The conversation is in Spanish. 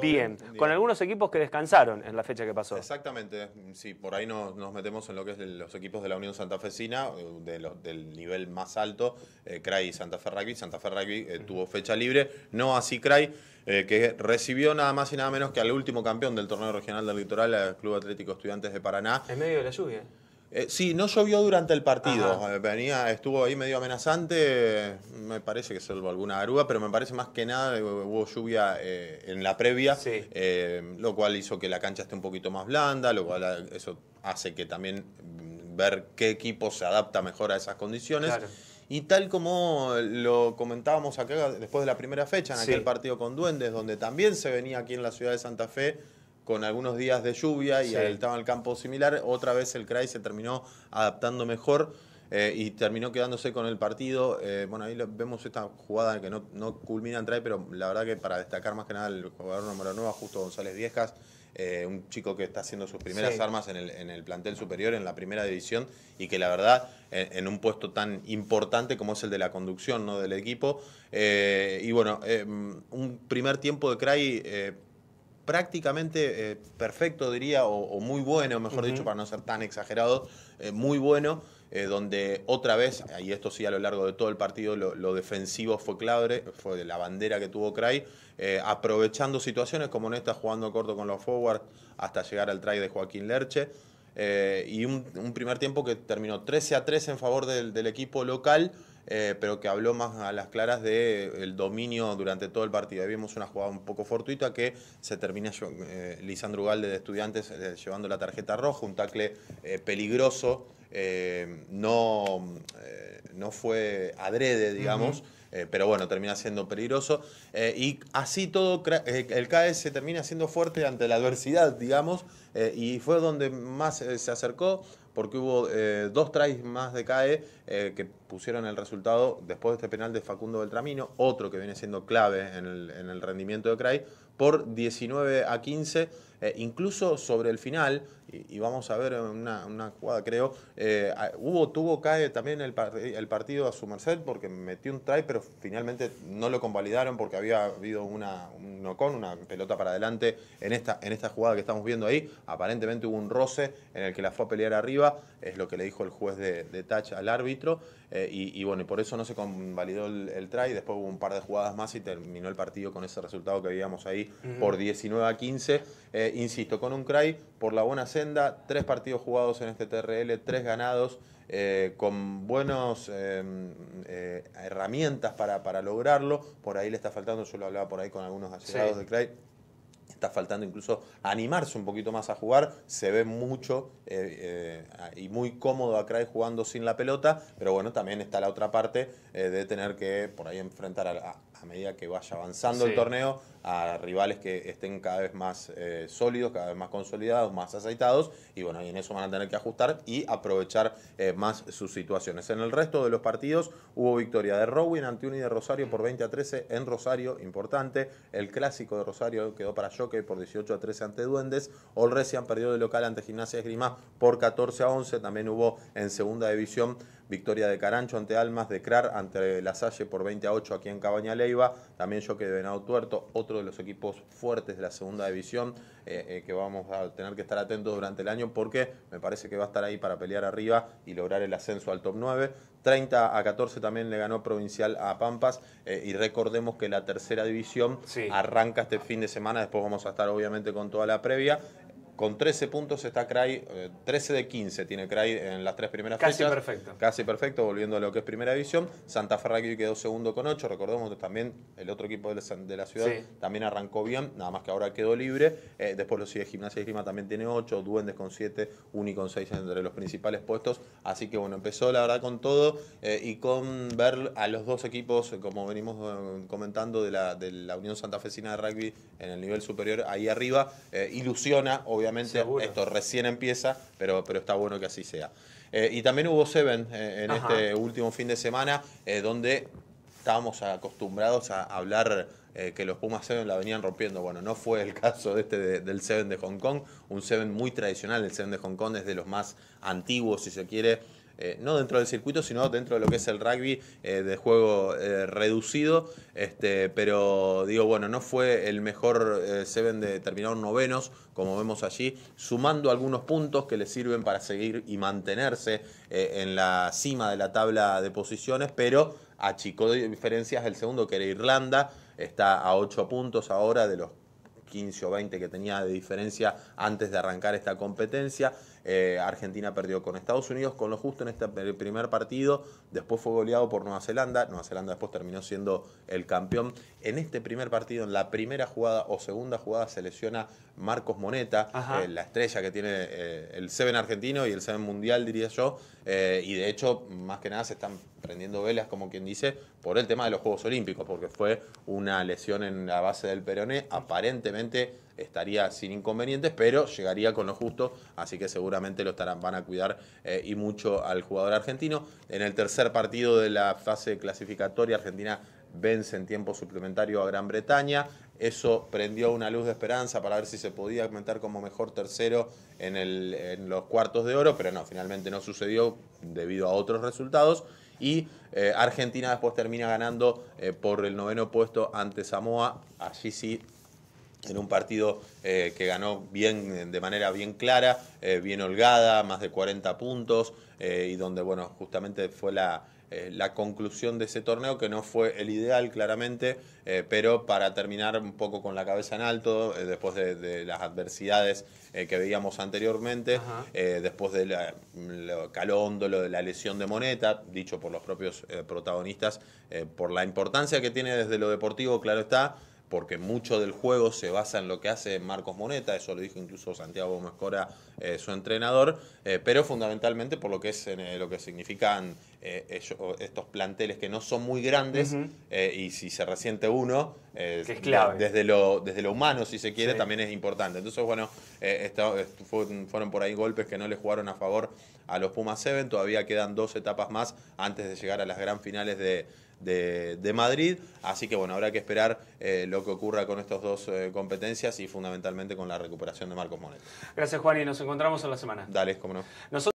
bien, con algunos equipos que descansaron en la fecha que pasó. Exactamente, sí, por ahí nos, metemos en lo que es los equipos de la Unión Santafesina, eh, de los, del nivel más alto, eh, Cray y Santa Fe Santa Fe eh, tuvo fecha libre, no así CRAI, que recibió nada más y nada menos que al último campeón del torneo regional del litoral, el Club Atlético Estudiantes de Paraná. En medio de la lluvia. Eh, sí, no llovió durante el partido. Eh, venía, estuvo ahí medio amenazante. Me parece que salvo alguna garúa, pero me parece más que nada hubo lluvia eh, en la previa, lo cual hizo que la cancha esté un poquito más blanda, lo cual eso hace que también mm, ver qué equipo se adapta mejor a esas condiciones. Y tal como lo comentábamos acá después de la primera fecha, en aquel partido con Duendes, donde también se venía aquí en la ciudad de Santa Fe con algunos días de lluvia y sí. el campo similar, otra vez el CRAI se terminó adaptando mejor eh, y terminó quedándose con el partido. Eh, bueno, ahí vemos esta jugada que no, no culmina en Cray, pero la verdad que para destacar más que nada el jugador número 9, justo González Viejas, eh, un chico que está haciendo sus primeras armas en el, en el, plantel superior, en la primera división, y que la verdad, en, un puesto tan importante como es el de la conducción ¿no? del equipo. y bueno, un primer tiempo de Cray prácticamente eh, perfecto, diría, o, muy bueno, mejor dicho, para no ser tan exagerado, eh, muy bueno, eh, donde otra vez, y esto sí a lo largo de todo el partido, lo, defensivo fue clave, fue la bandera que tuvo Cray, aprovechando situaciones como en esta, jugando corto con los forward hasta llegar al try de Joaquín Lerche. y un, primer tiempo que terminó 13 a 3 en favor del equipo local eh, pero que habló más a las claras del eh, dominio durante todo el partido. Ahí vimos una jugada un poco fortuita que se termina eh, Lisandro Galde de Estudiantes llevando la tarjeta roja, un tacle peligroso, no, no fue adrede, digamos. pero bueno, termina siendo peligroso. y así todo, el CAES se termina siendo fuerte ante la adversidad, digamos, y fue donde más se acercó, porque hubo eh, dos tries más de CAE eh, que pusieron el resultado después de este penal de Facundo Beltramino, otro que viene siendo clave en el, rendimiento de CRAI, por 19 a 15 eh, incluso sobre el final, y, vamos a ver una, jugada, creo, eh, hubo, tuvo, cae también el, partido a su merced porque metió un try, pero finalmente no lo convalidaron porque había habido una, un no con, una pelota para adelante en esta, en esta jugada que estamos viendo ahí. Aparentemente hubo un roce en el que la fue a pelear arriba, es lo que le dijo el juez de, de touch al árbitro, eh, y, bueno, y por eso no se convalidó el, try, después hubo un par de jugadas más y terminó el partido con ese resultado que veíamos ahí por 19 a 15 insisto, con un cry por la buena senda, tres partidos jugados en este TRL, tres ganados, eh, con buenas eh, eh, herramientas para, para, lograrlo. Por ahí le está faltando, yo lo hablaba por ahí con algunos asesorados de Cray, está faltando incluso animarse un poquito más a jugar. Se ve mucho eh, eh, y muy cómodo a Craig jugando sin la pelota, pero bueno, también está la otra parte eh, de tener que por ahí enfrentar a, medida que vaya avanzando el torneo a rivales que estén cada vez más sólidos, cada vez más consolidados, más aceitados y bueno, en eso van a tener que ajustar y aprovechar más sus situaciones. En el resto de los partidos hubo victoria de Rowin ante Uni de Rosario por 20 a 13 en Rosario, importante. El clásico de Rosario quedó para Jockey por 18 a 13 ante Duendes. Olresi han perdido de local ante Gimnasia Esgrima por 14 a 11. También hubo en segunda división victoria de Carancho ante Almas, de Crar ante La Salle por 20 a 8 aquí en Cabaña Leiva, también yo que de Venado Tuerto, otro de los equipos fuertes de la segunda división, eh, eh, que vamos a tener que estar atentos durante el año porque me parece que va a estar ahí para pelear arriba y lograr el ascenso al top 9. 30 a 14 también le ganó Provincial a Pampas eh, y recordemos que la tercera división arranca este fin de semana, después vamos a estar obviamente con toda la previa con 13 puntos está Cray, 13 eh, de 15 tiene Cray en las tres primeras Casi perfecto. Casi perfecto, volviendo a lo que es primera división. Santa Fe Rugby quedó segundo con 8, recordemos que también el otro equipo de la, ciudad también arrancó bien, nada más que ahora quedó libre. Eh, después lo sigue Gimnasia y Grima también tiene 8, Duendes con 7, Uni con 6 entre los principales puestos. Así que bueno, empezó la verdad con todo eh, y con ver a los dos equipos, como venimos comentando, de la, Unión Santa Unión Santafesina de Rugby en el nivel superior ahí arriba, ilusiona obviamente obviamente esto recién empieza, pero, pero está bueno que así sea. Eh, y también hubo Seven eh, en este último fin de semana, eh, donde estábamos acostumbrados a hablar que los Pumas Seven la venían rompiendo. Bueno, no fue el caso de este del Seven de Hong Kong, un Seven muy tradicional, el Seven de Hong Kong es de los más antiguos, si se quiere, eh, no dentro del circuito, sino dentro de lo que es el rugby eh, de juego eh, reducido. Este, pero digo, bueno, no fue el mejor Seven de terminar novenos, como vemos allí, sumando algunos puntos que le sirven para seguir y mantenerse en la cima de la tabla de posiciones, pero achicó diferencias el segundo, que era Irlanda, está a 8 puntos ahora de los 15 o 20 que tenía de diferencia antes de arrancar esta competencia. Eh, Argentina perdió con Estados Unidos con lo justo en este primer partido. Después fue goleado por Nueva Zelanda. Nueva Zelanda después terminó siendo el campeón. En este primer partido, en la primera jugada o segunda jugada, se lesiona Marcos Moneta, eh, la estrella que tiene eh, el Seven argentino y el Seven mundial, diría yo. y de hecho, más que nada se están prendiendo velas, como quien dice, por el tema de los Juegos Olímpicos, porque fue una lesión en la base del peroné, aparentemente estaría sin inconvenientes, pero llegaría con lo justo, así que seguramente lo estarán, van a cuidar eh, y mucho al jugador argentino. En el tercer partido de la fase clasificatoria, Argentina vence en tiempo suplementario a Gran Bretaña. Eso prendió una luz de esperanza para ver si se podía aumentar como mejor tercero en, los cuartos de oro, pero no, finalmente no sucedió debido a otros resultados. Y eh, Argentina después termina ganando eh, por el noveno puesto ante Samoa. Allí sí en un partido eh, que ganó bien, de manera bien clara, eh, bien holgada, más de 40 puntos, eh, y donde, bueno, justamente fue la, conclusión de ese torneo, que no fue el ideal, claramente, pero para terminar un poco con la cabeza en alto, después de, las adversidades que veíamos anteriormente, después del la, de la lesión de Moneta, dicho por los propios protagonistas, por la importancia que tiene desde lo deportivo, claro está, porque mucho del juego se basa en lo que hace Marcos Moneta, eso lo dijo incluso Santiago Mescora, eh, su entrenador, eh, pero fundamentalmente por lo que, es, eh, lo que significan eh, estos planteles que no son muy grandes eh, y si se resiente uno, eh, Desde, lo, desde lo humano, si se quiere, también es importante. Entonces, bueno, fueron por ahí golpes que no le jugaron a favor a los Pumas 7, todavía quedan dos etapas más antes de llegar a las gran finales de, Madrid. Así que bueno, habrá que esperar lo que ocurra con estas dos competencias y fundamentalmente con la recuperación de Marcos Monet. Gracias Juan y nos encontramos en la semana. Dale, cómo no.